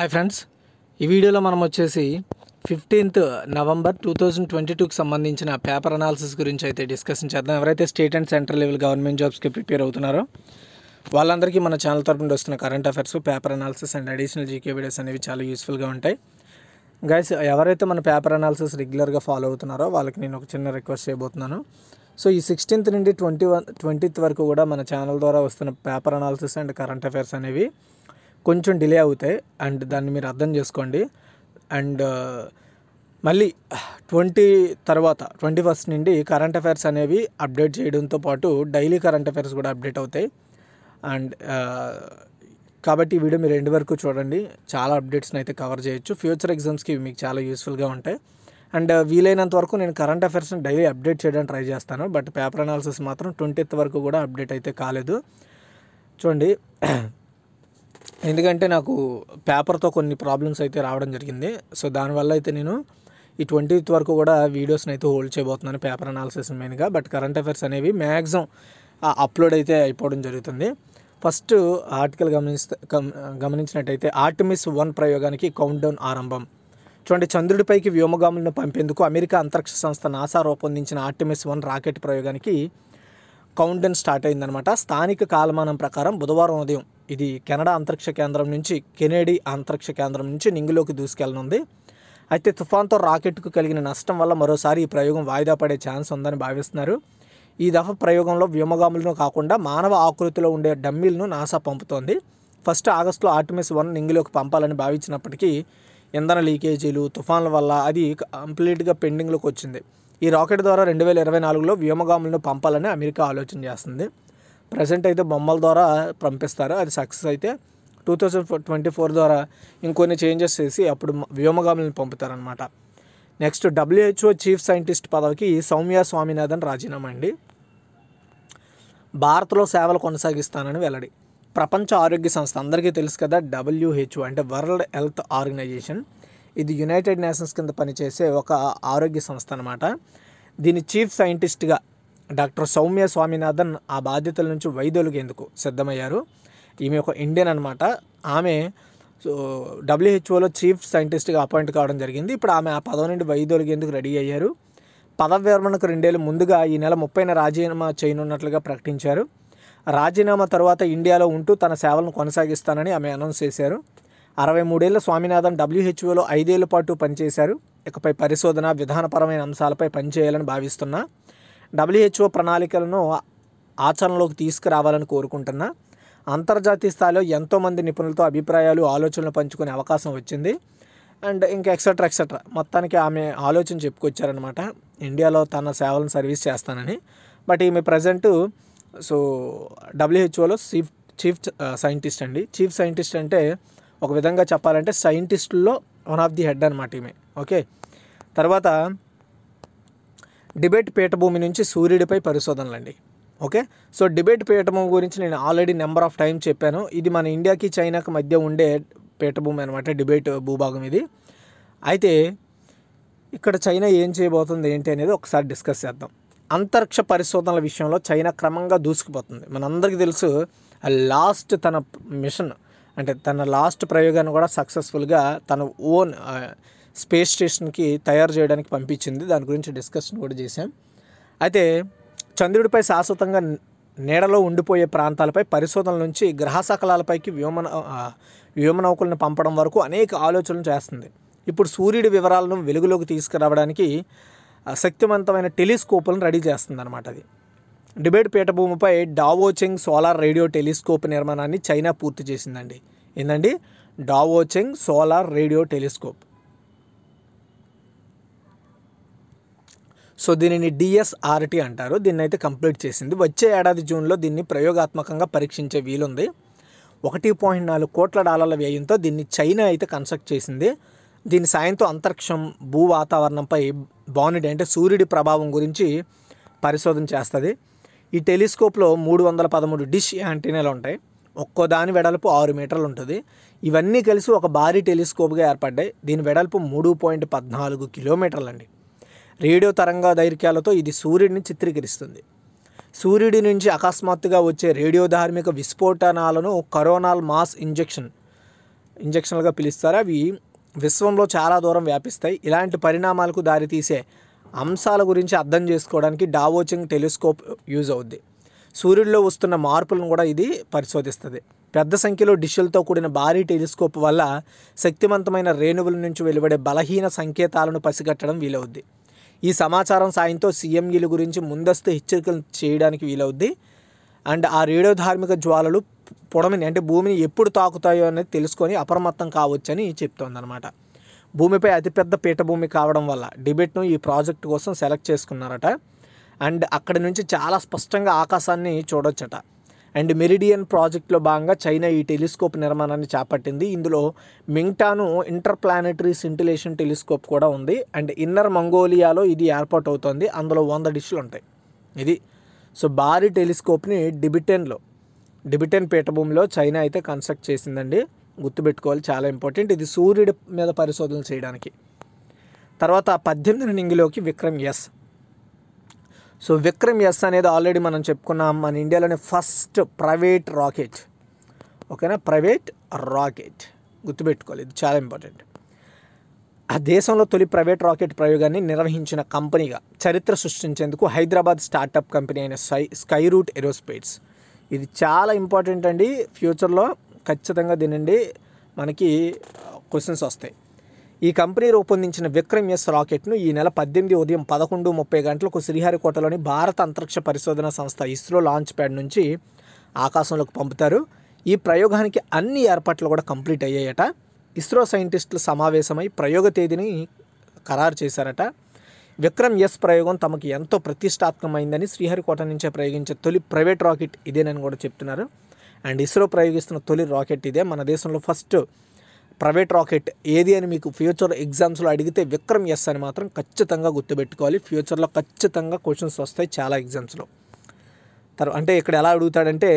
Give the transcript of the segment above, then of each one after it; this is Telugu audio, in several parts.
హాయ్ ఫ్రెండ్స్ ఈ వీడియోలో మనం వచ్చేసి fifteenth November two thousand twenty టూకి సంబంధించిన పేపర్ అనాలిసిస్ గురించి అయితే డిస్కషన్ చేద్దాం ఎవరైతే state and central level government జాబ్స్కి ప్రిపేర్ అవుతున్నారో వాళ్ళందరికీ మన ఛానల్ తరపున వస్తున్న current affairs paper analysis and additional GK videos అనేవి చాలా యూస్ఫుల్గా ఉంటాయి గైస్ ఎవరైతే మన పేపర్ అనాలిసిస్ రెగ్యులర్గా ఫాలో అవుతున్నారో వాళ్ళకి నేను ఒక చిన్న రిక్వెస్ట్ చేయబోతున్నాను సో ఈ సిక్స్టీన్త్ నుండి ట్వంటీ వన్ ట్వంటీత్ వరకు కూడా మన ఛానల్ ద్వారా వస్తున్న paper analysis and current affairs అనేవి కొంచెం డిలే అవుతాయి అండ్ దాన్ని మీరు అర్థం చేసుకోండి అండ్ మళ్ళీ ట్వంటీ తర్వాత ట్వంటీ ఫస్ట్ నుండి కరెంట్ అఫైర్స్ అనేవి అప్డేట్ చేయడంతో పాటు డైలీ కరెంట్ అఫైర్స్ కూడా అప్డేట్ అవుతాయి అండ్ కాబట్టి ఈ వీడియో మీరు రెండు వరకు చూడండి చాలా అప్డేట్స్ని అయితే కవర్ చేయొచ్చు ఫ్యూచర్ ఎగ్జామ్స్కి మీకు చాలా యూస్ఫుల్గా ఉంటాయి అండ్ వీలైనంత వరకు నేను కరెంట్ అఫైర్స్ని డైలీ అప్డేట్ చేయడానికి ట్రై చేస్తాను బట్ పేపర్ అనాలిసిస్ మాత్రం ట్వంటీత్ వరకు కూడా అప్డేట్ అయితే కాలేదు చూడండి ఎందుకంటే నాకు పేపర్తో కొన్ని ప్రాబ్లమ్స్ అయితే రావడం జరిగింది సో దానివల్ల అయితే నేను ఈ ట్వంటీత్ వరకు కూడా వీడియోస్ని అయితే హోల్డ్ చేయబోతున్నాను పేపర్ అనాలిసిస్ మెయిన్గా బట్ కరెంట్ అఫైర్స్ అనేవి మ్యాక్సిమం అప్లోడ్ అయితే అయిపోవడం జరుగుతుంది ఫస్ట్ ఆర్టికల్ గమనిస్తే గమనించినట్టయితే ఆర్టిమిస్ వన్ ప్రయోగానికి కౌంట్ డౌన్ ఆరంభం చూడండి చంద్రుడిపైకి వ్యోమగాములను పంపేందుకు అమెరికా అంతరిక్ష సంస్థ నాసా రూపొందించిన ఆర్టిమిస్ వన్ రాకెట్ ప్రయోగానికి కౌంట్ డౌన్ స్టార్ట్ అయిందనమాట స్థానిక కాలమానం ప్రకారం బుధవారం ఉదయం ఇది కెనడా అంతరిక్ష కేంద్రం నుంచి కెనేడీ అంతరిక్ష కేంద్రం నుంచి నింగిలోకి దూసుకెళ్ళనుంది అయితే తుఫాన్తో రాకెట్కు కలిగిన నష్టం వల్ల మరోసారి ఈ ప్రయోగం వాయిదా పడే ఛాన్స్ ఉందని భావిస్తున్నారు ఈ దఫ ప్రయోగంలో వ్యోమగాములను కాకుండా మానవ ఆకృతిలో ఉండే డమ్మిల్ను నాసా పంపుతోంది ఫస్ట్ ఆగస్టులో ఆర్టిమిస్ వన్ నింగిలోకి పంపాలని భావించినప్పటికీ ఇంధన లీకేజీలు తుఫాన్ల వల్ల అది కంప్లీట్గా పెండింగ్లోకి వచ్చింది ఈ రాకెట్ ద్వారా రెండు వేల ఇరవై నాలుగులో వ్యోమగాములను పంపాలని అమెరికా ఆలోచన చేస్తుంది ప్రజెంట్ అయితే బొమ్మల ద్వారా పంపిస్తారు అది సక్సెస్ అయితే టూ థౌజండ్ ట్వంటీ ఫోర్ ద్వారా ఇంకొన్ని చేంజెస్ చేసి అప్పుడు వ్యోమగాములను పంపుతారనమాట నెక్స్ట్ డబ్ల్యూహెచ్ఓ చీఫ్ సైంటిస్ట్ పదవికి సౌమ్య స్వామినాథన్ రాజీనామా అండి భారత్లో సేవలు కొనసాగిస్తానని వెల్లడి ప్రపంచ ఆరోగ్య సంస్థ అందరికీ తెలుసు కదా డబ్ల్యూహెచ్ఓ అంటే వరల్డ్ హెల్త్ ఆర్గనైజేషన్ ఇది యునైటెడ్ నేషన్స్ కింద పనిచేసే ఒక ఆరోగ్య సంస్థ అనమాట దీని చీఫ్ సైంటిస్ట్గా డాక్టర్ సౌమ్య స్వామినాథన్ ఆ బాధ్యతల నుంచి వైదొలిగేందుకు సిద్ధమయ్యారు ఈమె ఒక ఇండియన్ అనమాట ఆమె డబ్ల్యూహెచ్ఓలో చీఫ్ సైంటిస్ట్గా అపాయింట్ కావడం జరిగింది ఇప్పుడు ఆమె ఆ పదవి నుండి వైదొలిగేందుకు రెడీ అయ్యారు పదవి విరమణకు రెండేళ్ళు ముందుగా ఈ నెల ముప్పైన రాజీనామా చేయనున్నట్లుగా ప్రకటించారు రాజీనామా తర్వాత ఇండియాలో ఉంటూ తన సేవలను కొనసాగిస్తానని ఆమె అనౌన్స్ చేశారు అరవై మూడేళ్ల స్వామినాథన్ డబ్ల్యూహెచ్ఓలో ఐదేళ్ల పాటు పనిచేశారు ఇకపై పరిశోధన విధానపరమైన అంశాలపై పనిచేయాలని భావిస్తున్నా డబ్ల్యూహెచ్ఓ ప్రణాళికలను ఆచరణలోకి తీసుకురావాలని కోరుకుంటున్నా అంతర్జాతీయ స్థాయిలో ఎంతోమంది నిపుణులతో అభిప్రాయాలు ఆలోచనలు పంచుకునే అవకాశం వచ్చింది అండ్ ఇంకా ఎక్సెట్రా ఎక్సెట్రా మొత్తానికి ఆమె ఆలోచన చెప్పుకొచ్చారనమాట ఇండియాలో తన సేవలను సర్వీస్ చేస్తానని బట్ ఈమె ప్రజెంట్ సో డబ్ల్యూహెచ్ఓలో చీఫ్ చీఫ్ సైంటిస్ట్ అండి చీఫ్ సైంటిస్ట్ అంటే ఒక విధంగా చెప్పాలంటే సైంటిస్టుల్లో వన్ ఆఫ్ ది హెడ్ అనమాట ఈమె ఓకే తర్వాత డిబేట్ పీఠభూమి నుంచి సూర్యుడిపై పరిశోధనలండి ఓకే సో డిబేట్ పీఠభూమి గురించి నేను ఆల్రెడీ నెంబర్ ఆఫ్ టైం చెప్పాను ఇది మన ఇండియాకి చైనాకి మధ్య ఉండే పీఠభూమి అనమాట డిబేట్ భూభాగం ఇది అయితే ఇక్కడ చైనా ఏం చేయబోతుంది ఏంటి అనేది ఒకసారి డిస్కస్ చేద్దాం అంతరిక్ష పరిశోధనల విషయంలో చైనా క్రమంగా దూసుకుపోతుంది మనందరికీ తెలుసు లాస్ట్ తన మిషన్ అంటే తన లాస్ట్ ప్రయోగాన్ని కూడా సక్సెస్ఫుల్గా తన ఓన్ స్పేస్ స్టేషన్కి తయారు చేయడానికి పంపించింది దాని గురించి డిస్కషన్ కూడా చేశాం అయితే చంద్రుడిపై శాశ్వతంగా నీడలో ఉండిపోయే ప్రాంతాలపై పరిశోధనల నుంచి గ్రహ సకలాలపైకి వ్యోమన వ్యోమనౌకలను పంపడం వరకు అనేక ఆలోచనలు చేస్తుంది ఇప్పుడు సూర్యుడి వివరాలను వెలుగులోకి తీసుకురావడానికి శక్తివంతమైన టెలిస్కోపులను రెడీ చేస్తుంది అనమాట అది డిబేట్ పీఠభూమిపై డావోచెంగ్ సోలార్ రేడియో టెలిస్కోప్ నిర్మాణాన్ని చైనా పూర్తి చేసిందండి ఏంటండి Daocheng solar radio telescope so దీనిని డిఎస్ఆర్టీ అంటారు దీన్ని అయితే కంప్లీట్ చేసింది వచ్చే ఏడాది జూన్లో దీన్ని ప్రయోగాత్మకంగా పరీక్షించే వీలుంది ఒకటి పాయింట్ నాలుగు కోట్ల డాలర్ల వ్యయంతో దీన్ని చైనా అయితే కన్స్ట్రక్ట్ చేసింది దీని సాయంతో అంతరిక్షం భూ వాతావరణంపై బానిడి అంటే సూర్యుడి ప్రభావం గురించి పరిశోధన చేస్తుంది ఈ టెలిస్కోప్లో మూడు వందల పదమూడు డిష్ యాంటీనాలు ఉంటాయి ఒక్కో దాని వెడల్పు ఆరు మీటర్లు ఉంటుంది ఇవన్నీ కలిసి ఒక భారీ టెలిస్కోప్గా ఏర్పడ్డాయి దీని వెడల్పు మూడు పాయింట్ పద్నాలుగు కిలోమీటర్లు అండి రేడియో తరంగ దైర్ఘ్యాలతో ఇది సూర్యుడిని చిత్రీకరిస్తుంది సూర్యుడి నుంచి అకస్మాత్తుగా వచ్చే రేడియో ధార్మిక విస్ఫోటనాలను కరోనాల్ మాస్ ఇంజెక్షన్ ఇంజెక్షన్లుగా పిలుస్తారు అవి విశ్వంలో చాలా దూరం వ్యాపిస్తాయి ఇలాంటి పరిణామాలకు దారితీసే అంశాల గురించి అర్థం చేసుకోవడానికి డావోచింగ్ టెలిస్కోప్ యూజ్ అవుద్ది సూర్యుడిలో వస్తున్న మార్పులను కూడా ఇది పరిశోధిస్తుంది పెద్ద సంఖ్యలో డిషులతో కూడిన భారీ టెలిస్కోప్ వల్ల శక్తివంతమైన రేణువుల నుంచి వెలువడే బలహీన సంకేతాలను పసిగట్టడం వీలవుద్ది ఈ సమాచారం సాయంతో సీఎంఈల గురించి ముందస్తు హెచ్చరికలు చేయడానికి వీలవుద్ది అండ్ ఆ రేడియో ధార్మిక జ్వాలలు పొడమిని అంటే భూమిని ఎప్పుడు తాకుతాయో అనేది తెలుసుకొని అప్రమత్తం కావచ్చని అనమాట భూమిపై అతిపెద్ద పీఠభూమి కావడం వల్ల డిబేట్ను ఈ ప్రాజెక్ట్ కోసం సెలెక్ట్ చేసుకున్నారట అండ్ అక్కడి నుంచి చాలా స్పష్టంగా ఆకాశాన్ని చూడొచ్చట అండ్ మెరిడియన్ ప్రాజెక్ట్లో భాగంగా చైనా ఈ టెలిస్కోప్ నిర్మాణాన్ని చేపట్టింది ఇందులో Mingantu interplanetary scintillation telescope కూడా ఉంది అండ్ ఇన్నర్ మంగోలియాలో ఇది ఏర్పాటు అవుతుంది అందులో వంద డిష్లు ఉంటాయి ఇది సో భారీ టెలిస్కోప్ని డిబిటెన్లో డిబిటెన్ పీఠభూమిలో చైనా అయితే కన్స్ట్రక్ట్ చేసిందండి గుర్తుపెట్టుకోవాలి చాలా ఇంపార్టెంట్ ఇది సూర్యుడి మీద పరిశోధనలు చేయడానికి తర్వాత పద్దెనిమిది నింగిలోకి Vikram S so Vikram S అనేది ఆల్రెడీ మనం చెప్పుకున్నాం మన ఇండియాలోనే ఫస్ట్ ప్రైవేట్ రాకెట్ ఓకేనా ప్రైవేట్ రాకెట్ గుర్తుపెట్టుకోవాలి ఇది చాలా ఇంపార్టెంట్ ఆ దేశంలో తొలి ప్రైవేట్ రాకెట్ ప్రయోగాన్ని నిర్వహించిన కంపెనీగా చరిత్ర సృష్టించేందుకు హైదరాబాద్ స్టార్టప్ కంపెనీ అయిన స్కై స్కై రూట్ ఎరోస్పేట్స్ ఇది చాలా ఇంపార్టెంట్ అండి ఫ్యూచర్లో ఖచ్చితంగా దీనిండి మనకి క్వశ్చన్స్ వస్తాయి ఈ కంపెనీ రూపొందించిన విక్రమ్ ఎస్ రాకెట్ను ఈ నెల పద్దెనిమిది ఉదయం పదకొండు ముప్పై గంటలకు శ్రీహరికోటలోని భారత అంతరిక్ష పరిశోధన సంస్థ ఇస్రో లాంచ్ ప్యాడ్ నుంచి ఆకాశంలోకి పంపుతారు ఈ ప్రయోగానికి అన్ని ఏర్పాట్లు కూడా కంప్లీట్ అయ్యాయట ఇస్రో సైంటిస్టులు సమావేశమై ప్రయోగ తేదీని ఖరారు చేశారట విక్రమ్ ఎస్ ప్రయోగం తమకు ఎంతో ప్రతిష్టాత్మకమైందని శ్రీహరికోట నుంచే ప్రయోగించే తొలి ప్రైవేట్ రాకెట్ ఇదేనని కూడా చెప్తున్నారు అండ్ ఇస్రో ప్రయోగిస్తున్న తొలి రాకెట్ ఇదే మన దేశంలో ఫస్ట్ ప్రైవేట్ రాకెట్ ఏది అని మీకు ఫ్యూచర్ ఎగ్జామ్స్లో అడిగితే విక్రమ్ ఎస్ అని మాత్రం ఖచ్చితంగా గుర్తుపెట్టుకోవాలి ఫ్యూచర్లో ఖచ్చితంగా క్వశ్చన్స్ వస్తాయి చాలా ఎగ్జామ్స్లో తర్వాత అంటే ఇక్కడ ఎలా అడుగుతాడంటే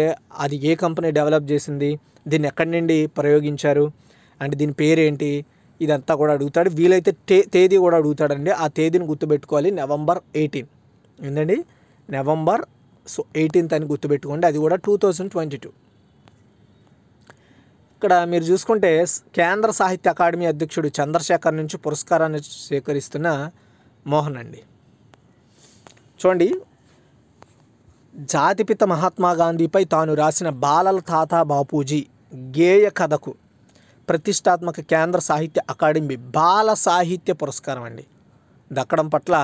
అది ఏ కంపెనీ డెవలప్ చేసింది దీన్ని ఎక్కడి నుండి ప్రయోగించారు అండ్ దీని పేరేంటి ఇదంతా కూడా అడుగుతాడు వీలైతే తే తేదీ కూడా అడుగుతాడండి ఆ తేదీని గుర్తుపెట్టుకోవాలి నవంబర్ ఎయిటీన్ ఏంటండి నవంబర్ సో ఎయిటీన్త్ అని గుర్తుపెట్టుకోండి అది కూడా టూ థౌజండ్ ట్వంటీ టూ ఇక్కడ మీరు చూసుకుంటే కేంద్ర సాహిత్య అకాడమీ అధ్యక్షుడు చంద్రశేఖర్ నుంచి పురస్కారాన్ని స్వీకరిస్తున్న మోహన్ అండి చూడండి జాతిపిత మహాత్మా గాంధీపై తాను రాసిన బాలల తాత బాపూజీ గేయ కథకు ప్రతిష్టాత్మక కేంద్ర సాహిత్య అకాడమీ బాల సాహిత్య పురస్కారం అండి దక్కడం పట్ల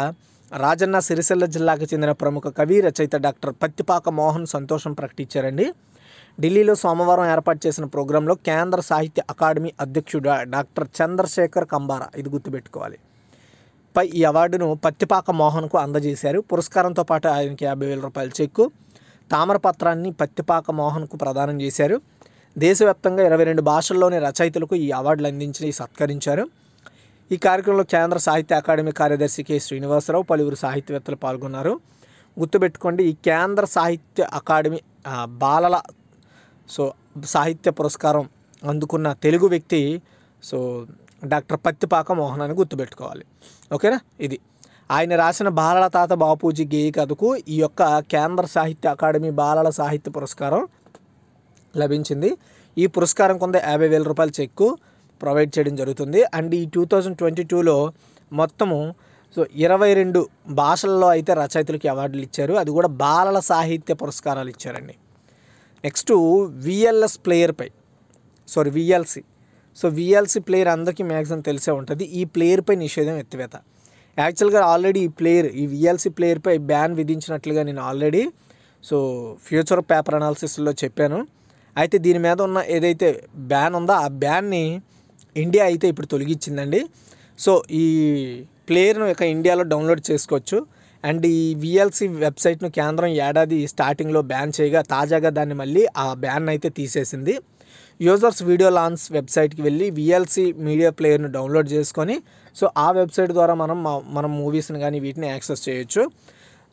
రాజన్న సిరిసిల్ల జిల్లాకు చెందిన ప్రముఖ కవి రచయిత డాక్టర్ పత్తిపాక మోహన్ సంతోషం ప్రకటించారండి ఢిల్లీలో సోమవారం ఏర్పాటు చేసిన ప్రోగ్రాంలో కేంద్ర సాహిత్య అకాడమీ అధ్యక్షుడు డాక్టర్ చంద్రశేఖర్ కంబారా ఇది గుర్తుపెట్టుకోవాలి పై ఈ అవార్డును పత్తిపాక మోహన్కు అందజేశారు పురస్కారంతో పాటు ఆయనకి యాభై వేల రూపాయల చెక్కు తామరపత్రాన్ని పత్తిపాక మోహన్కు ప్రదానం చేశారు దేశవ్యాప్తంగా ఇరవై రెండు భాషల్లోని రచయితలకు ఈ అవార్డులు అందించి సత్కరించారు ఈ కార్యక్రమంలో కేంద్ర సాహిత్య అకాడమీ కార్యదర్శి కె శ్రీనివాసరావు పలువురు సాహిత్యవేత్తలు పాల్గొన్నారు గుర్తుపెట్టుకోండి ఈ కేంద్ర సాహిత్య అకాడమీ బాలల సో సాహిత్య పురస్కారం అందుకున్న తెలుగు వ్యక్తి సో డాక్టర్ పత్తిపాక మోహన్ అని గుర్తుపెట్టుకోవాలి ఓకేనా ఇది ఆయన రాసిన బాలల తాత బాపూజీ గేయ కథకు ఈ యొక్క కేంద్ర సాహిత్య అకాడమీ బాలల సాహిత్య పురస్కారం లభించింది ఈ పురస్కారం కొంత యాభై వేల రూపాయల చెక్కు ప్రొవైడ్ చేయడం జరుగుతుంది అండ్ ఈ టూ థౌజండ్ ట్వంటీ టూలో మొత్తము సో ఇరవై రెండు భాషల్లో అయితే రచయితలకి అవార్డులు ఇచ్చారు అది కూడా బాలల సాహిత్య పురస్కారాలు ఇచ్చారండి నెక్స్ట్ విఎల్ఎస్ ప్లేయర్పై sorry VLC so VLC player అందరికీ మ్యాక్సిమం తెలిసే ఉంటుంది ఈ ప్లేయర్పై నిషేధం ఎత్తివేత యాక్చువల్గా ఆల్రెడీ ఈ ప్లేయర్ ఈ విఎల్సి ప్లేయర్పై బ్యాన్ విధించినట్లుగా నేను ఆల్రెడీ సో ఫ్యూచర్ పేపర్ అనాలిసిస్లో చెప్పాను అయితే దీని మీద ఉన్న ఏదైతే బ్యాన్ ఉందో ఆ బ్యాన్ని ఇండియా అయితే ఇప్పుడు తొలగించిందండి సో ఈ ప్లేయర్ను ఇక ఇండియాలో డౌన్లోడ్ చేసుకోవచ్చు అండ్ ఈ విఎల్సి వెబ్సైట్ను కేంద్రం ఏడాది స్టార్టింగ్లో బ్యాన్ చేయగా తాజాగా దాన్ని మళ్ళీ ఆ బ్యాన్ అయితే తీసేసింది యూజర్స్ వీడియో లాన్స్ వెబ్సైట్కి వెళ్ళి విఎల్సి మీడియా ప్లేయర్ను డౌన్లోడ్ చేసుకొని సో ఆ వెబ్సైట్ ద్వారా మనం మనం మూవీస్ని కానీ వీటిని యాక్సెస్ చేయొచ్చు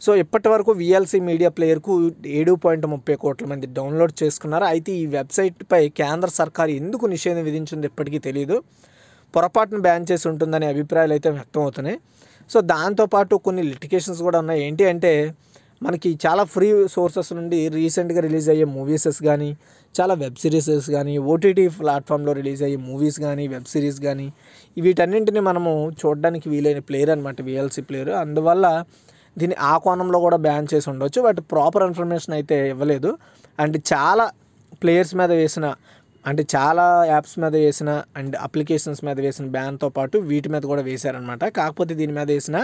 సో ఇప్పటి వరకు విఎల్సి మీడియా ప్లేయర్కు ఏడు పాయింట్ ముప్పై కోట్ల మంది డౌన్లోడ్ చేసుకున్నారు అయితే ఈ వెబ్సైట్పై కేంద్ర సర్కార్ ఎందుకు నిషేధం విధించిందో ఇప్పటికీ తెలియదు పొరపాటును బ్యాన్ చేసి ఉంటుందనే అభిప్రాయాలు అయితే వ్యక్తమవుతున్నాయి సో దాంతోపాటు కొన్ని లిటికేషన్స్ కూడా ఉన్నాయి ఏంటి అంటే మనకి చాలా ఫ్రీ సోర్సెస్ నుండి రీసెంట్గా రిలీజ్ అయ్యే మూవీసెస్ కానీ చాలా వెబ్ సిరీసెస్ కానీ ఓటీటీ ప్లాట్ఫామ్లో రిలీజ్ అయ్యే మూవీస్ కానీ వెబ్ సిరీస్ కానీ వీటన్నింటిని మనము చూడడానికి వీలైన ప్లేయర్ అనమాట విఎల్సీ ప్లేయర్ అందువల్ల దీన్ని ఆ కోణంలో కూడా బ్యాన్ చేసి ఉండొచ్చు బట్ ప్రాపర్ ఇన్ఫర్మేషన్ అయితే ఇవ్వలేదు అండ్ చాలా ప్లేయర్స్ మీద వేసిన అంటే చాలా యాప్స్ మీద వేసిన అండ్ అప్లికేషన్స్ మీద వేసిన బ్యాన్తో పాటు వీటి మీద కూడా వేశారనమాట కాకపోతే దీని మీద వేసిన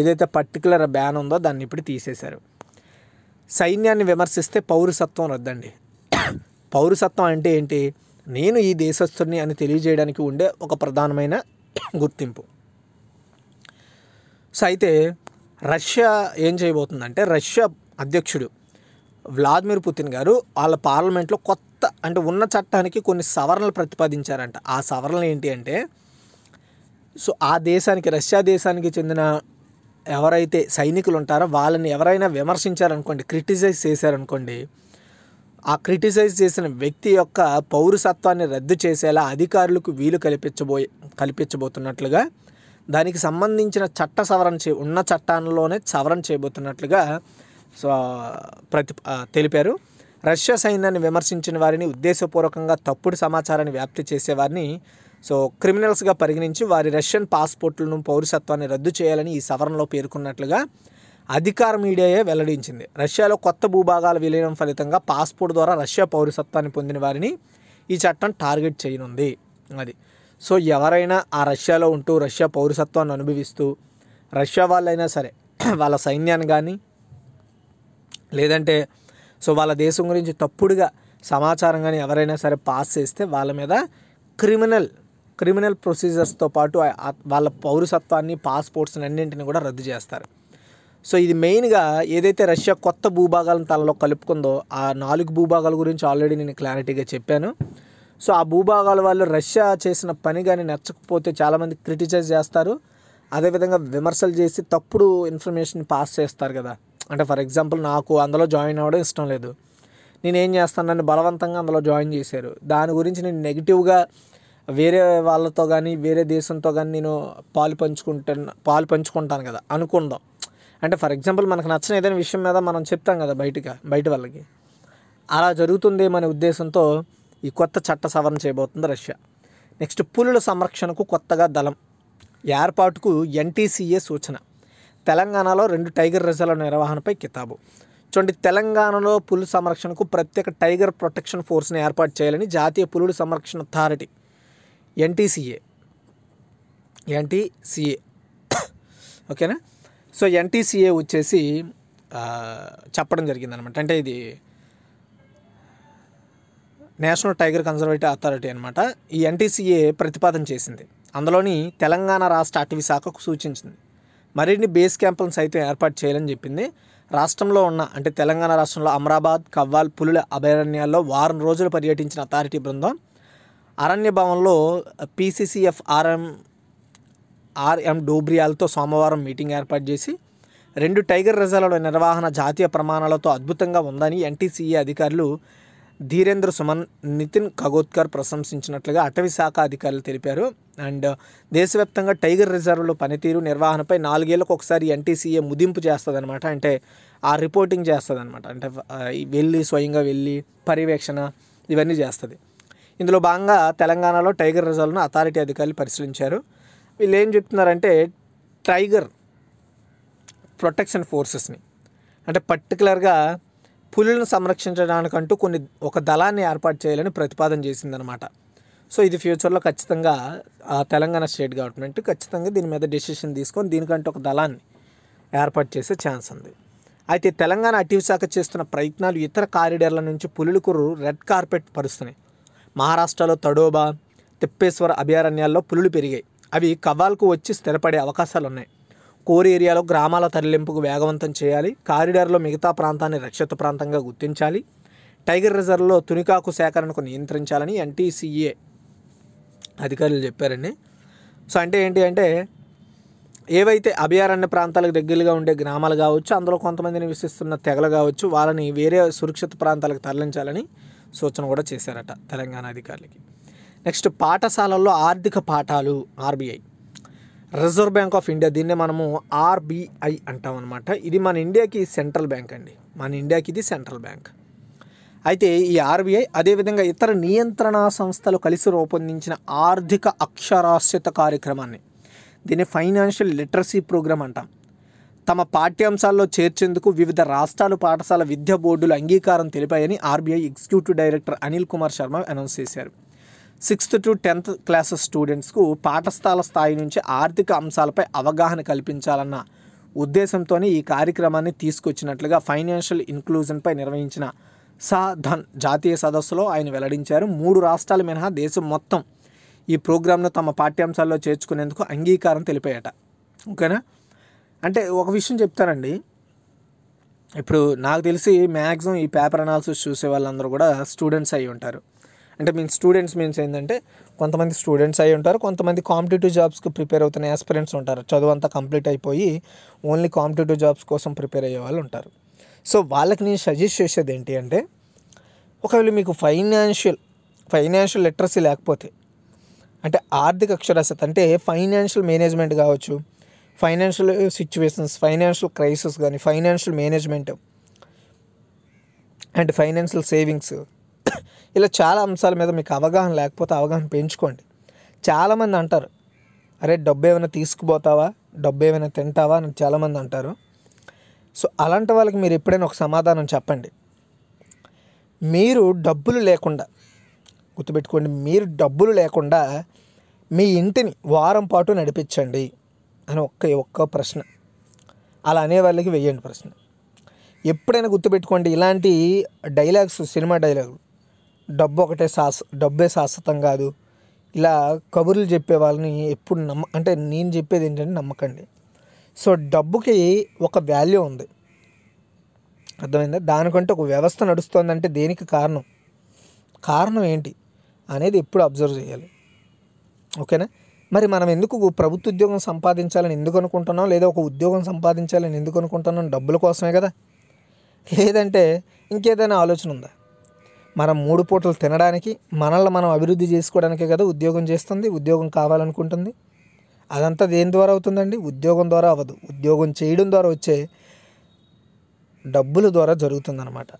ఏదైతే పర్టికులర్ బ్యాన్ ఉందో దాన్ని ఇప్పుడు తీసేశారు సైన్యాన్ని విమర్శిస్తే పౌరసత్వం రద్దండి పౌరసత్వం అంటే ఏంటి నేను ఈ దేశస్తుని అని తెలియజేయడానికి ఉండే ఒక ప్రధానమైన గుర్తింపు సో అయితే రష్యా ఏం చేయబోతుందంటే రష్యా అధ్యక్షుడు వ్లాదిమిర్ పుతిన్ గారు వాళ్ళ పార్లమెంట్లో కొత్త అంటే ఉన్న చట్టానికి కొన్ని సవరణలు ప్రతిపాదించారంట ఆ సవరణలు ఏంటి అంటే సో ఆ దేశానికి రష్యా దేశానికి చెందిన ఎవరైతే సైనికులు ఉంటారో వాళ్ళని ఎవరైనా విమర్శించారనుకోండి క్రిటిసైజ్ చేశారనుకోండి ఆ క్రిటిసైజ్ చేసిన వ్యక్తి యొక్క పౌరసత్వాన్ని రద్దు చేసేలా అధికారులకు వీలు కల్పించబోయే కల్పించబోతున్నట్లుగా దానికి సంబంధించిన చట్ట సవరణ చే ఉన్న చట్టాలలోనే సవరణ చేయబోతున్నట్లుగా ప్రతి తెలిపారు రష్యా సైన్యాన్ని విమర్శించిన వారిని ఉద్దేశపూర్వకంగా తప్పుడు సమాచారాన్ని వ్యాప్తి చేసేవారిని సో క్రిమినల్స్గా పరిగణించి వారి రష్యన్ పాస్పోర్ట్లను పౌరసత్వాన్ని రద్దు చేయాలని ఈ సవరణలో పేర్కొన్నట్లుగా అధికార మీడియాయే వెల్లడించింది రష్యాలో కొత్త భూభాగాల విలీనం ఫలితంగా పాస్పోర్ట్ ద్వారా రష్యా పౌరసత్వాన్ని పొందిన వారిని ఈ చట్టం టార్గెట్ చేయనుంది అది సో ఎవరైనా ఆ రష్యాలో ఉంటూ రష్యా పౌరసత్వాన్ని అనుభవిస్తూ రష్యా వాళ్ళైనా సరే వాళ్ళ సైన్యాన్ని కానీ లేదంటే సో వాళ్ళ దేశం గురించి తప్పుడుగా సమాచారం కానీ ఎవరైనా సరే పాస్ చేస్తే వాళ్ళ మీద క్రిమినల్ క్రిమినల్ ప్రొసీజర్స్తో పాటు వాళ్ళ పౌరసత్వాన్ని పాస్పోర్ట్స్ని అన్నింటిని కూడా రద్దు చేస్తారు సో ఇది మెయిన్గా ఏదైతే రష్యా కొత్త భూభాగాలను తనలో కలుపుకుందో ఆ నాలుగు భూభాగాల గురించి ఆల్రెడీ నేను క్లారిటీగా చెప్పాను సో ఆ భూభాగాల వాళ్ళు రష్యా చేసిన పని కానీ నచ్చకపోతే చాలామంది క్రిటిసైజ్ చేస్తారు అదేవిధంగా విమర్శలు చేసి తప్పుడు ఇన్ఫర్మేషన్ పాస్ చేస్తారు కదా అంటే ఫర్ ఎగ్జాంపుల్ నాకు అందులో జాయిన్ అవ్వడం ఇష్టం లేదు నేనేం చేస్తాను నన్ను బలవంతంగా అందులో జాయిన్ చేశారు దాని గురించి నేను నెగిటివ్గా వేరే వాళ్ళతో కానీ వేరే దేశంతో కానీ నేను పాలు పంచుకుంటాను పాలు పంచుకుంటాను కదా అనుకుందాం అంటే ఫర్ ఎగ్జాంపుల్ మనకు నచ్చిన ఏదైనా విషయం మీద మనం చెప్తాం కదా బయటకి బయట వాళ్ళకి అలా జరుగుతుంది జరుగుతుందేమనే ఉద్దేశంతో ఈ కొత్త చట్ట సవరణ చేయబోతుంది రష్యా నెక్స్ట్ పులుల సంరక్షణకు కొత్తగా దళం ఏర్పాటుకు ఎన్టీసీఏ సూచన తెలంగాణలో రెండు టైగర్ రిజర్వ్ల నిర్వహణపై కితాబు చూడండి తెలంగాణలో పులుల సంరక్షణకు ప్రత్యేక టైగర్ ప్రొటెక్షన్ ఫోర్స్ని ఏర్పాటు చేయాలని జాతీయ పులుడు సంరక్షణ అథారిటీ ఎన్టీసీఏ ఎన్టీసీఏ ఓకేనా సో ఎన్టీసీఏ వచ్చేసి చెప్పడం జరిగిందనమాట అంటే ఇది నేషనల్ టైగర్ కన్జర్వేటివ్ అథారిటీ అనమాట ఈ ఎన్టీసీఏ ప్రతిపాదన చేసింది అందులోని తెలంగాణ రాష్ట్ర అటవీ శాఖకు సూచించింది మరిన్ని బేస్ క్యాంపులను సైతం ఏర్పాటు చేయాలని చెప్పింది రాష్ట్రంలో ఉన్న అంటే తెలంగాణ రాష్ట్రంలో అమరాబాద్ కవ్వాల్ పులుల అభయారణ్యాల్లో వారం రోజులు పర్యటించిన అథారిటీ బృందం అరణ్య భవన్లో పీసీసీఎఫ్ ఆర్ఎం ఆర్ఎం డోబ్రియాలతో సోమవారం మీటింగ్ ఏర్పాటు చేసి రెండు టైగర్ రిజర్వ్ల నిర్వహణ జాతీయ ప్రమాణాలతో అద్భుతంగా ఉందని ఎన్టీసీఏ అధికారులు ధీరేంద్ర సుమన్ నితిన్ కగోత్కర్ ప్రశంసించినట్లుగా అటవీ శాఖ అధికారులు తెలిపారు అండ్ దేశవ్యాప్తంగా టైగర్ రిజర్వ్లో పనితీరు నిర్వహణపై నాలుగేళ్లకు ఒకసారి ఎన్టీసీఏ ముదింపు చేస్తుందన్నమాట అంటే ఆ రిపోర్టింగ్ చేస్తుందన్నమాట అంటే వెళ్ళి స్వయంగా వెళ్ళి పర్యవేక్షణ ఇవన్నీ చేస్తుంది ఇందులో భాగంగా తెలంగాణలో టైగర్ రిజర్వ్ను అథారిటీ అధికారులు పరిశీలించారు వీళ్ళు ఏం చెప్తున్నారంటే టైగర్ ప్రొటెక్షన్ ఫోర్సెస్ని అంటే పర్టికులర్గా పులులను సంరక్షించడానికంటూ కొన్ని ఒక దళాన్ని ఏర్పాటు చేయాలని ప్రతిపాదన చేసిందనమాట సో ఇది ఫ్యూచర్లో ఖచ్చితంగా తెలంగాణ స్టేట్ గవర్నమెంట్ ఖచ్చితంగా దీని మీద డెసిషన్ తీసుకొని దీనికంటే ఒక దళాన్ని ఏర్పాటు చేసే ఛాన్స్ ఉంది అయితే తెలంగాణ అటవీ శాఖ చేస్తున్న ప్రయత్నాలు ఇతర కారిడార్ల నుంచి పులులకు రెడ్ కార్పెట్ పరుస్తున్నాయి మహారాష్ట్రలో తడోబా తిప్పేశ్వర అభయారణ్యాల్లో పులులు పెరిగాయి అవి కవాల్కు వచ్చి స్థిరపడే అవకాశాలు ఉన్నాయి కోర్ ఏరియాలో గ్రామాల తరలింపుకు వేగవంతం చేయాలి కారిడార్లో మిగతా ప్రాంతాన్ని రక్షిత ప్రాంతంగా గుర్తించాలి టైగర్ రిజర్వ్లో తునికాకు సేకరణకు నియంత్రించాలని ఎన్టీసీఏ అధికారులు చెప్పారండి సో అంటే ఏంటి అంటే ఏవైతే అభయారణ్య ప్రాంతాలకు దగ్గరగా ఉండే గ్రామాలు కావచ్చు అందులో కొంతమంది నివసిస్తున్న తెగలు కావచ్చు వాళ్ళని వేరే సురక్షిత ప్రాంతాలకు తరలించాలని సూచన కూడా చేశారట తెలంగాణ అధికారులకి నెక్స్ట్ పాఠశాలల్లో ఆర్థిక పాఠాలు RBI Reserve Bank of India దీన్నే మనము ఆర్బీఐ అంటాం అనమాట ఇది మన ఇండియాకి సెంట్రల్ బ్యాంక్ అండి మన ఇండియాకి ఇది సెంట్రల్ బ్యాంక్ అయితే ఈ ఆర్బీఐ అదేవిధంగా ఇతర నియంత్రణ సంస్థలు కలిసి రూపొందించిన ఆర్థిక అక్షరాస్యత కార్యక్రమాన్ని దీన్ని ఫైనాన్షియల్ లిటరసీ ప్రోగ్రామ్ అంటాం తమ పాఠ్యాంశాల్లో చేర్చేందుకు వివిధ రాష్ట్రాలు పాఠశాల విద్యా బోర్డులు అంగీకారం తెలిపాయని RBI executive director Anil Kumar Sharma announce చేశారు సిక్స్త్ టు టెన్త్ క్లాస్ స్టూడెంట్స్కు పాఠశాల స్థాయి నుంచి ఆర్థిక అంశాలపై అవగాహన కల్పించాలన్న ఉద్దేశంతోనే ఈ కార్యక్రమాన్ని తీసుకొచ్చినట్లుగా ఫైనాన్షియల్ ఇన్క్లూజన్పై నిర్వహించిన సా ధన్ జాతీయ సదస్సులో ఆయన వెల్లడించారు మూడు రాష్ట్రాల మినహా దేశం మొత్తం ఈ ప్రోగ్రాంను తమ పాఠ్యాంశాల్లో చేర్చుకునేందుకు అంగీకారం తెలిపాయట ఓకేనా అంటే ఒక విషయం చెప్తానండి ఇప్పుడు నాకు తెలిసి మ్యాక్సిమం ఈ పేపర్ అనాలిసిస్ చూసే వాళ్ళందరూ కూడా స్టూడెంట్స్ అయి ఉంటారు అంటే మీన్స్ స్టూడెంట్స్ మీన్స్ ఏంటంటే కొంతమంది స్టూడెంట్స్ అయి ఉంటారు కొంతమంది కాంపిటేటివ్ జాబ్స్కి ప్రిపేర్ అవుతున్న ఆస్పిరెంట్స్ ఉంటారు చదువు అంతా కంప్లీట్ అయిపోయి ఓన్లీ కాంపిటేటివ్ జాబ్స్ కోసం ప్రిపేర్ అయ్యే వాళ్ళు ఉంటారు సో వాళ్ళకి నేను సజెస్ట్ చేసేది ఏంటి అంటే ఒకవేళ మీకు ఫైనాన్షియల్ ఫైనాన్షియల్ లిటరసీ లేకపోతే అంటే ఆర్థిక అక్షరాస్యత అంటే ఫైనాన్షియల్ మేనేజ్మెంట్ కావచ్చు ఫైనాన్షియల్ సిచ్యువేషన్స్ ఫైనాన్షియల్ క్రైసిస్ కానీ financial management and financial savings ఇలా చాలా అంశాల మీద మీకు అవగాహన లేకపోతే అవగాహన పెంచుకోండి చాలామంది అంటారు అరే డబ్బు ఏమైనా తీసుకుపోతావా డబ్బు ఏమైనా తింటావా అని చాలామంది అంటారు సో అలాంటి వాళ్ళకి మీరు ఎప్పుడైనా ఒక సమాధానం చెప్పండి మీరు డబ్బులు లేకుండా గుర్తుపెట్టుకోండి మీరు డబ్బులు లేకుండా మీ ఇంటిని వారం పాటు నడిపించండి అని ఒక్క ఒక్క ప్రశ్న అలా అనే వాళ్ళకి వెయ్యండి ప్రశ్న ఎప్పుడైనా గుర్తుపెట్టుకోండి ఇలాంటి డైలాగ్స్ సినిమా డైలాగులు డబ్బు ఒకటే శాశ్వ డబ్బే శాశ్వతం కాదు ఇలా కబుర్లు చెప్పే వాళ్ళని ఎప్పుడు నమ్మ అంటే నేను చెప్పేది ఏంటంటే నమ్మకండి సో డబ్బుకి ఒక వాల్యూ ఉంది అర్థమైందా దానికంటే ఒక వ్యవస్థ నడుస్తుందంటే దేనికి కారణం కారణం ఏంటి అనేది ఎప్పుడు అబ్జర్వ్ చేయాలి ఓకేనా మరి మనం ఎందుకు ప్రభుత్వ ఉద్యోగం సంపాదించాలని ఎందుకు అనుకుంటున్నాం లేదా ఒక ఉద్యోగం సంపాదించాలని ఎందుకు అనుకుంటున్నాం డబ్బుల కోసమే కదా లేదంటే ఇంకేదైనా ఆలోచన ఉందా మనం మూడు పూటలు తినడానికి మనల్ని మనం అభివృద్ధి చేసుకోవడానికే కదా ఉద్యోగం చేస్తుంది ఉద్యోగం కావాలనుకుంటుంది అదంతా దేని ద్వారా అవుతుందండి ఉద్యోగం ద్వారా అవ్వదు ఉద్యోగం చేయడం ద్వారా వచ్చే డబ్బుల ద్వారా జరుగుతుందన్నమాట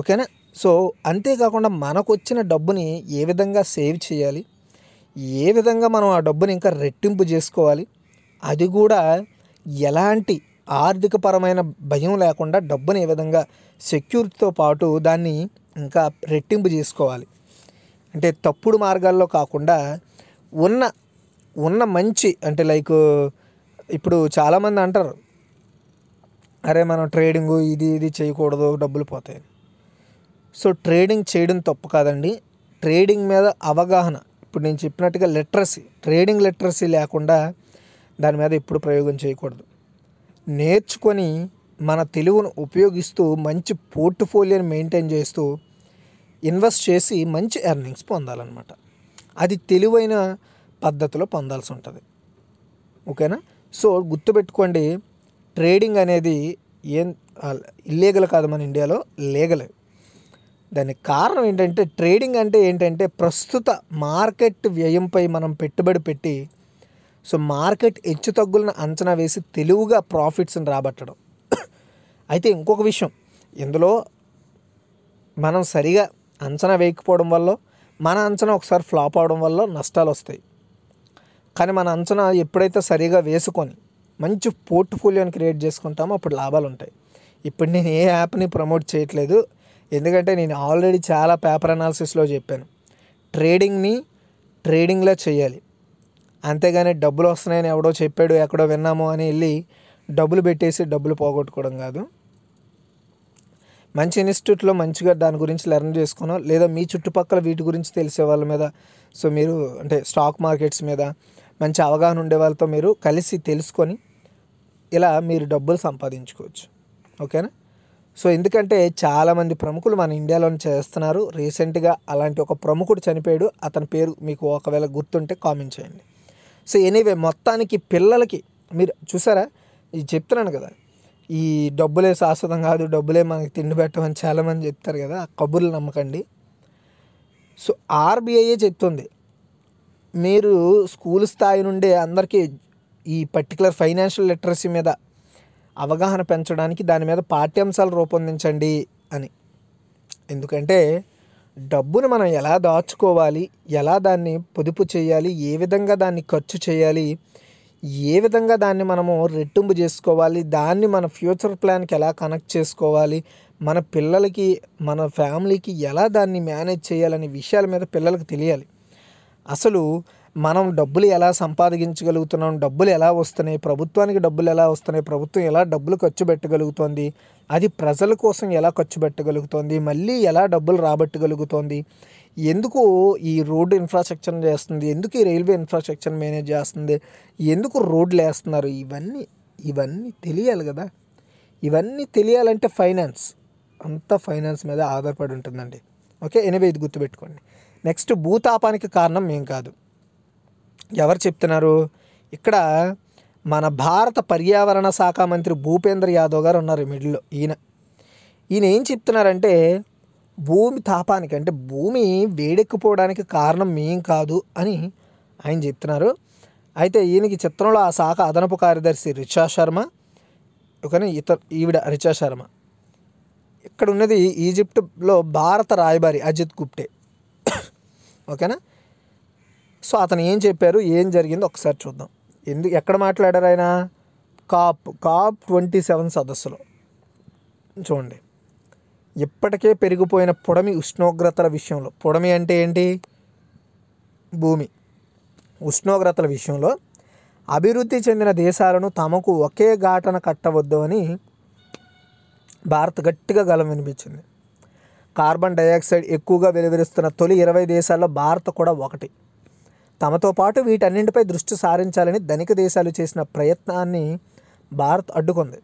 ఓకేనా సో అంతేకాకుండా మనకు వచ్చిన డబ్బుని ఏ విధంగా సేవ్ చేయాలి ఏ విధంగా మనం ఆ డబ్బుని ఇంకా రెట్టింపు చేసుకోవాలి అది కూడా ఎలాంటి ఆర్థికపరమైన భయం లేకుండా డబ్బుని ఏ విధంగా సెక్యూరిటీతో పాటు దాన్ని ఇంకా రెట్టింపు చేసుకోవాలి అంటే తప్పుడు మార్గాల్లో కాకుండా ఉన్న ఉన్న మంచి అంటే లైక్ ఇప్పుడు చాలామంది అంటారు అరే మనం ట్రేడింగ్ ఇది ఇది చేయకూడదు డబ్బులు పోతాయి సో ట్రేడింగ్ చేయడం తప్పు కాదండి ట్రేడింగ్ మీద అవగాహన ఇప్పుడు నేను చెప్పినట్టుగా లిటరసీ ట్రేడింగ్ లిటరసీ లేకుండా దాని మీద ఎప్పుడు ప్రయోగం చేయకూడదు నేర్చుకొని మన తెలుగును ఉపయోగిస్తూ మంచి పోర్ట్ఫోలియోని మెయింటైన్ చేస్తూ ఇన్వెస్ట్ చేసి మంచి ఎర్నింగ్స్ పొందాలన్నమాట అది తెలివైన పద్ధతిలో పొందాల్సి ఉంటుంది ఓకేనా సో గుర్తుపెట్టుకోండి ట్రేడింగ్ అనేది ఏం ఇల్లీగల్ కాదు మన ఇండియాలో లీగలే దానికి కారణం ఏంటంటే ట్రేడింగ్ అంటే ఏంటంటే ప్రస్తుత మార్కెట్ వ్యయంపై మనం పెట్టుబడి పెట్టి సో మార్కెట్ హెచ్చుతగ్గులను అంచనా వేసి తెలివిగా ప్రాఫిట్స్ని రాబట్టడం అయితే ఇంకొక విషయం ఇందులో మనం సరిగా అంచనా వేయకపోవడం వల్ల మన అంచనా ఒకసారి ఫ్లాప్ అవడం వల్ల నష్టాలు వస్తాయి కానీ మన అంచనా ఎప్పుడైతే సరిగా వేసుకొని మంచి పోర్ట్ఫోలియోని క్రియేట్ చేసుకుంటామో అప్పుడు లాభాలు ఉంటాయి ఇప్పుడు నేను ఏ యాప్ని ప్రమోట్ చేయట్లేదు ఎందుకంటే నేను ఆల్రెడీ చాలా పేపర్ అనాలిసిస్లో చెప్పాను ట్రేడింగ్ని ట్రేడింగ్లో చేయాలి అంతేగాని డబ్బులు వస్తున్నాయని ఎవడో చెప్పాడు ఎక్కడో విన్నాము అని వెళ్ళి డబ్బులు పెట్టేసి డబ్బులు పోగొట్టుకోవడం కాదు మంచి ఇన్స్టిట్యూట్లో మంచిగా దాని గురించి లెర్న్ చేసుకున్నా లేదా మీ చుట్టుపక్కల వీటి గురించి తెలిసే వాళ్ళ మీద సో మీరు అంటే స్టాక్ మార్కెట్స్ మీద మంచి అవగాహన ఉండే వాళ్ళతో మీరు కలిసి తెలుసుకొని ఇలా మీరు డబ్బులు సంపాదించుకోవచ్చు ఓకేనా సో ఎందుకంటే చాలామంది ప్రముఖులు మన ఇండియాలోనే చేస్తున్నారు రీసెంట్గా అలాంటి ఒక ప్రముఖుడు చనిపోయాడు అతని పేరు మీకు ఒకవేళ గుర్తుంటే కామెంట్ చేయండి సో ఎనీవే మొత్తానికి పిల్లలకి మీరు చూసారా ఇది చెప్తున్నాను కదా ఈ డబ్బులే శాశ్వతం కాదు డబ్బులే మనకి తిండి పెట్టమని చాలామంది చెప్తారు కదా కబుర్లు నమ్మకండి సో ఆర్బీఐయే చెప్తుంది మీరు స్కూల్ స్థాయి నుండే అందరికీ ఈ పర్టికులర్ ఫైనాన్షియల్ లిటరసీ మీద అవగాహన పెంచడానికి దాని మీద పాఠ్యాంశాలు రూపొందించండి అని ఎందుకంటే డబ్బును మనం ఎలా దాచుకోవాలి ఎలా దాన్ని పొదుపు చేయాలి ఏ విధంగా దాన్ని ఖర్చు చేయాలి ఏ విధంగా దాన్ని మనము రెట్టింపు చేసుకోవాలి దాన్ని మన ఫ్యూచర్ ప్లాన్కి ఎలా కనెక్ట్ చేసుకోవాలి మన పిల్లలకి మన ఫ్యామిలీకి ఎలా దాన్ని మేనేజ్ చేయాలనే విషయాల మీద పిల్లలకు తెలియాలి అసలు మనం డబ్బులు ఎలా సంపాదించగలుగుతున్నాం డబ్బులు ఎలా వస్తున్నాయి ప్రభుత్వానికి డబ్బులు ఎలా వస్తున్నాయి ప్రభుత్వం ఎలా డబ్బులు ఖర్చు పెట్టగలుగుతోంది అది ప్రజల కోసం ఎలా ఖర్చు పెట్టగలుగుతోంది మళ్ళీ ఎలా డబ్బులు రాబట్టగలుగుతోంది ఎందుకు ఈ రోడ్డు ఇన్ఫ్రాస్ట్రక్చర్ చేస్తుంది ఎందుకు ఈ రైల్వే ఇన్ఫ్రాస్ట్రక్చర్ మేనేజ్ చేస్తుంది ఎందుకు రోడ్లు వేస్తున్నారు ఇవన్నీ ఇవన్నీ తెలియాలి కదా ఇవన్నీ తెలియాలంటే ఫైనాన్స్ అంతా ఫైనాన్స్ మీద ఆధారపడి ఉంటుందండి ఓకే ఎనివే ఇది గుర్తుపెట్టుకోండి నెక్స్ట్ భూతాపానికి కారణం ఏం కాదు ఎవరు చెప్తున్నారు ఇక్కడ మన భారత పర్యావరణ శాఖ మంత్రి భూపేంద్ర యాదవ్ గారు ఉన్నారు మిడిల్లో ఈయన ఈయన ఏం చెప్తున్నారంటే భూమి తాపానికి అంటే భూమి వేడెక్కిపోవడానికి కారణం మేం కాదు అని ఆయన చెప్తున్నారు అయితే ఈయనకి చిత్రంలో ఆ శాఖ అదనపు కార్యదర్శి రిచా శర్మ ఒకని ఇత ఈవిడ రిచా శర్మ ఇక్కడ ఉన్నది ఈజిప్ట్లో భారత రాయబారి అజిత్ గుప్టే ఓకేనా సో అతను ఏం చెప్పారు ఏం జరిగిందో ఒకసారి చూద్దాం ఎందుకు ఎక్కడ మాట్లాడారు ఆయన కాప్ కాప్ ట్వంటీ సెవెన్ సదస్సులో చూడండి ఇప్పటికే పెరిగిపోయిన పొడమి ఉష్ణోగ్రతల విషయంలో పొడమి అంటే ఏంటి భూమి ఉష్ణోగ్రతల విషయంలో అభివృద్ధి చెందిన దేశాలను తమకు ఒకే ఘాటన కట్టవద్దు అని భారత్ గట్టిగా గలం వినిపించింది కార్బన్ డైఆక్సైడ్ ఎక్కువగా వెలువరిస్తున్న తొలి ఇరవై దేశాల్లో భారత్ కూడా ఒకటి తమతో పాటు వీటన్నింటిపై దృష్టి సారించాలని ధనిక దేశాలు చేసిన ప్రయత్నాన్ని భారత్ అడ్డుకుంది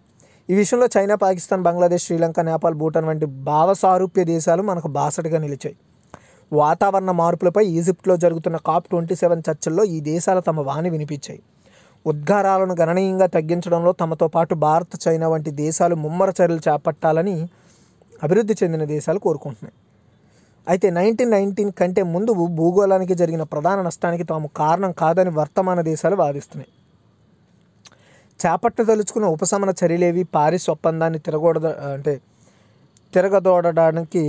ఈ విషయంలో చైనా పాకిస్తాన్ బంగ్లాదేశ్ శ్రీలంక నేపాల్ భూటాన్ వంటి భావ సారూప్య దేశాలు మనకు బాసటగా నిలిచాయి వాతావరణ మార్పులపై ఈజిప్ట్లో జరుగుతున్న కాప్ ట్వంటీ సెవెన్ చర్చల్లో ఈ దేశాలు తమ వాణి వినిపించాయి ఉద్గారాలను గణనీయంగా తగ్గించడంలో తమతో పాటు భారత్ చైనా వంటి దేశాలు ముమ్మర చర్యలు చేపట్టాలని అభివృద్ధి చెందిన దేశాలు కోరుకుంటున్నాయి అయితే నైన్టీన్ నైన్టీన్ కంటే ముందు భూగోళానికి జరిగిన ప్రధాన నష్టానికి తాము కారణం కాదని వర్తమాన దేశాలు వాదిస్తున్నాయి చేపట్టదలుచుకున్న ఉపశమన చర్యలేవి పారిస్ ఒప్పందాన్ని తిరగూడద అంటే తిరగదోడడానికి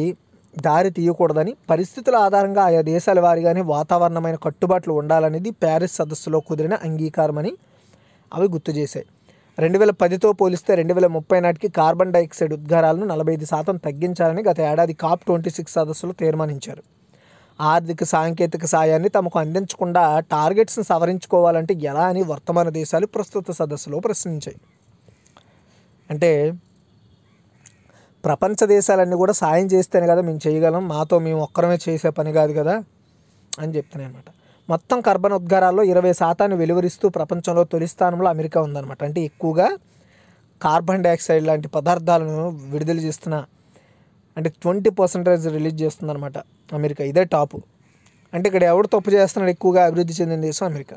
దారి తీయకూడదని పరిస్థితుల ఆధారంగా ఆయా దేశాల వారిగానే వాతావరణమైన కట్టుబాట్లు ఉండాలనేది ప్యారిస్ సదస్సులో కుదిరిన అంగీకారమని అవి గుర్తు చేశాయి రెండు వేల పదితో పోలిస్తే రెండు వేల ముప్పై నాటికి కార్బన్ డైఆక్సైడ్ ఉద్గారాలను నలభై ఐదు శాతం తగ్గించాలని గత ఏడాది కాప్ ట్వంటీ సిక్స్ సదస్సులో తీర్మానించారు ఆర్థిక సాంకేతిక సాయాన్ని తమకు అందించకుండా టార్గెట్స్ని సవరించుకోవాలంటే ఎలా అని వర్తమాన దేశాలు ప్రస్తుత సదస్సులో ప్రశ్నించాయి అంటే ప్రపంచ దేశాలన్నీ కూడా సాయం చేస్తేనే కదా మేము చేయగలం మాతో మేము ఒక్కరమే చేసే పని కాదు కదా అని చెప్తున్నాయి అనమాట మొత్తం కర్బన్ ఉద్గారాల్లో ఇరవై శాతాన్ని వెలువరిస్తూ ప్రపంచంలో తొలి స్థానంలో అమెరికా ఉందన్నమాట అంటే ఎక్కువగా కార్బన్ డైఆక్సైడ్ లాంటి పదార్థాలను విడుదల చేస్తున్న అంటే ట్వంటీ పర్సెంటేజ్ రిలీజ్ చేస్తుందన్నమాట అమెరికా ఇదే టాపు అంటే ఇక్కడ ఎవడు తప్పు చేస్తున్నాడు ఎక్కువగా అభివృద్ధి చెందిన దేశం అమెరికా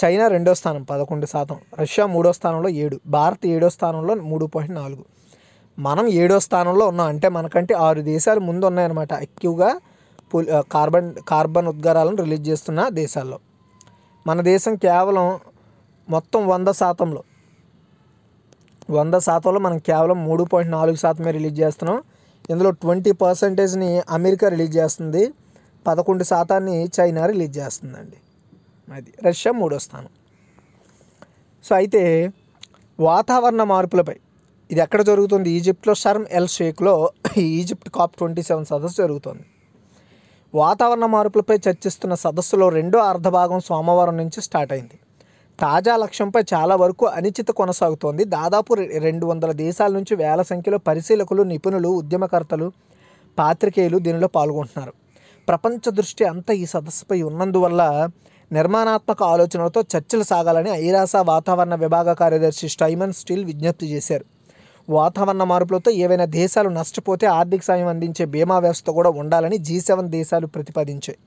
చైనా రెండో స్థానం పదకొండు శాతం రష్యా మూడో స్థానంలో ఏడు భారత్ ఏడో స్థానంలో మూడు పాయింట్ నాలుగు మనం ఏడో స్థానంలో ఉన్నాం అంటే మనకంటే ఆరు దేశాలు ముందు ఉన్నాయన్నమాట ఎక్కువగా కార్బన్ కార్బన్ ఉద్గారాలను రిలీజ్ చేస్తున్న దేశాల్లో మన దేశం కేవలం మొత్తం వంద శాతంలో వంద శాతంలో మనం కేవలం మూడు పాయింట్ నాలుగు శాతమే రిలీజ్ చేస్తున్నాం ఇందులో ట్వంటీ పర్సెంటేజ్ని అమెరికా రిలీజ్ చేస్తుంది పదకొండు శాతాన్ని చైనా రిలీజ్ చేస్తుందండి అది రష్యా మూడో స్థానం సో అయితే వాతావరణ మార్పులపై ఇది ఎక్కడ జరుగుతుంది ఈజిప్ట్లో షర్మ్ ఎల్ షేక్లో ఈజిప్ట్ కాప్ ట్వంటీ సెవెన్ సదస్సు జరుగుతుంది వాతావరణ మార్పులపై చర్చిస్తున్న సదస్సులో రెండో అర్ధభాగం సోమవారం నుంచి స్టార్ట్ అయింది తాజా లక్ష్యంపై చాలా వరకు అనిశ్చిత కొనసాగుతోంది దాదాపు రెండు వందల దేశాల నుంచి వేల సంఖ్యలో పరిశీలకులు నిపుణులు ఉద్యమకర్తలు పాత్రికేయులు దీనిలో పాల్గొంటున్నారు ప్రపంచ దృష్టి అంతా ఈ సదస్సుపై ఉన్నందువల్ల నిర్మాణాత్మక ఆలోచనలతో చర్చలు సాగాలని ఐరాస వాతావరణ విభాగ కార్యదర్శి స్టైమన్ స్టీల్ విజ్ఞప్తి చేశారు వాతావరణ మార్పులతో ఏవైనా దేశాలు నష్టపోతే ఆర్థిక సాయం అందించే బీమా వ్యవస్థ కూడా ఉండాలని జీ సెవెన్ దేశాలు ప్రతిపాదించాయి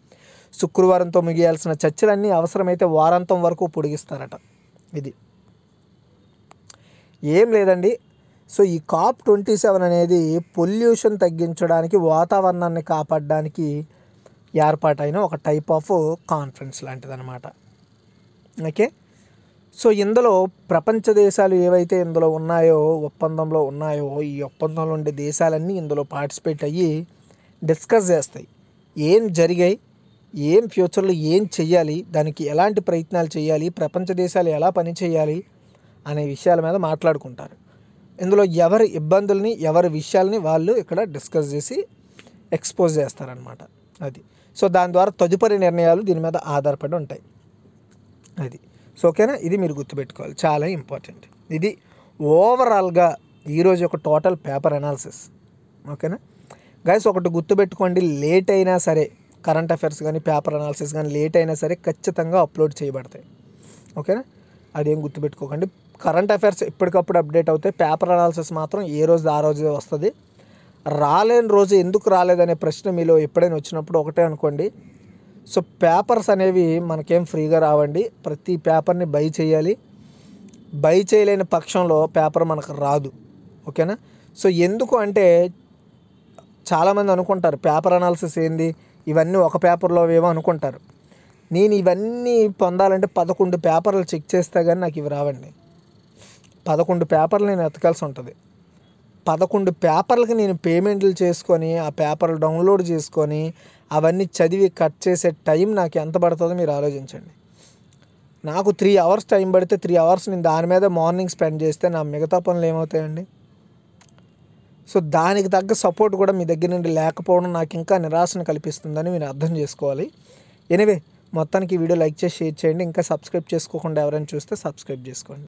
శుక్రవారంతో ముగియాల్సిన చర్చలన్నీ అవసరమైతే వారాంతం వరకు పొడిగిస్తారట ఇది ఏం లేదండి సో ఈ కాప్ ట్వంటీ సెవెన్ అనేది పొల్యూషన్ తగ్గించడానికి వాతావరణాన్ని కాపాడడానికి ఏర్పాటైన ఒక టైప్ ఆఫ్ కాన్ఫరెన్స్ అనమాట ఓకే సో ఇందులో ప్రపంచ దేశాలు ఏవైతే ఇందులో ఉన్నాయో ఒప్పందంలో ఉన్నాయో ఈ ఒప్పందంలో ఉండే దేశాలన్నీ ఇందులో పార్టిసిపేట్ అయ్యి డిస్కస్ చేస్తాయి ఏం జరిగాయి ఏం ఫ్యూచర్లో ఏం చేయాలి దానికి ఎలాంటి ప్రయత్నాలు చేయాలి ప్రపంచ దేశాలు ఎలా పని చేయాలి అనే విషయాల మీద మాట్లాడుకుంటారు ఇందులో ఎవరి ఇబ్బందుల్ని ఎవరి విషయాలని వాళ్ళు ఇక్కడ డిస్కస్ చేసి ఎక్స్పోజ్ చేస్తారనమాట అది సో దాని ద్వారా తదుపరి నిర్ణయాలు దీని మీద ఆధారపడి ఉంటాయి అది సో ఓకేనా ఇది మీరు గుర్తుపెట్టుకోవాలి చాలా ఇంపార్టెంట్ ఇది ఓవరాల్గా ఈరోజు ఒక టోటల్ పేపర్ అనాలిసిస్ ఓకేనా గైస్ ఒకటి గుర్తుపెట్టుకోండి లేట్ అయినా సరే కరెంట్ అఫైర్స్ కానీ పేపర్ అనాలిసిస్ కానీ లేట్ అయినా సరే ఖచ్చితంగా అప్లోడ్ చేయబడతాయి ఓకేనా అదేం గుర్తుపెట్టుకోకండి కరెంట్ అఫైర్స్ ఎప్పటికప్పుడు అప్డేట్ అవుతాయి పేపర్ అనాలిసిస్ మాత్రం ఏ రోజు ఆ రోజు వస్తుంది రాలేని రోజు ఎందుకు రాలేదనే ప్రశ్న మీలో ఎప్పుడైనా వచ్చినప్పుడు ఒకటే అనుకోండి సో పేపర్స్ అనేవి మనకేం ఫ్రీగా రావండి ప్రతి పేపర్ని బై చేయాలి బై చేయలేని పక్షంలో పేపర్ మనకు రాదు ఓకేనా సో ఎందుకు అంటే చాలామంది అనుకుంటారు పేపర్ అనాలిసిస్ ఏంది ఇవన్నీ ఒక పేపర్లో ఏమో అనుకుంటారు నేను ఇవన్నీ పొందాలంటే పదకొండు పేపర్లు చెక్ చేస్తే కానీ నాకు ఇవి రావండి పదకొండు పేపర్లు నేను ఎతకాల్సి ఉంటుంది పదకొండు పేపర్లకి నేను పేమెంట్లు చేసుకొని ఆ పేపర్లు డౌన్లోడ్ చేసుకొని అవన్నీ చదివి కట్ చేసే టైం నాకు ఎంత పడుతుందో మీరు ఆలోచించండి నాకు త్రీ అవర్స్ టైం పడితే త్రీ అవర్స్ నేను దాని మీద మార్నింగ్ స్పెండ్ చేస్తే నా మిగతా పనులు ఏమవుతాయండి సో దానికి తగ్గ సపోర్ట్ కూడా మీ దగ్గర నుండి లేకపోవడం నాకు ఇంకా నిరాశను కల్పిస్తుందని మీరు అర్థం చేసుకోవాలి ఎనివే మొత్తానికి ఈ వీడియో లైక్ చేసి షేర్ చేయండి ఇంకా సబ్స్క్రైబ్ చేసుకోకుండా ఎవరైనా చూస్తే సబ్స్క్రైబ్ చేసుకోండి